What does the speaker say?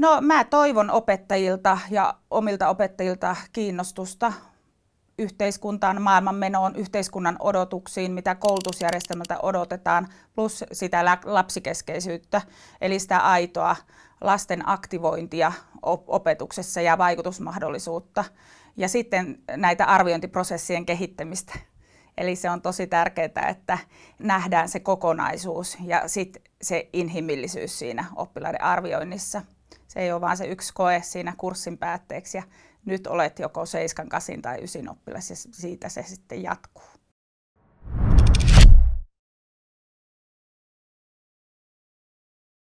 No mä toivon opettajilta ja omilta opettajilta kiinnostusta yhteiskuntaan, maailmanmenoon, yhteiskunnan odotuksiin, mitä koulutusjärjestelmältä odotetaan, plus sitä lapsikeskeisyyttä, eli sitä aitoa lasten aktivointia opetuksessa ja vaikutusmahdollisuutta. Ja sitten näitä arviointiprosessien kehittämistä. Eli se on tosi tärkeää, että nähdään se kokonaisuus ja sitten se inhimillisyys siinä oppilaiden arvioinnissa. Se ei ole vaan se yksi koe siinä kurssin päätteeksi ja nyt olet joko 7, 8 tai 9 oppilas ja siitä se sitten jatkuu.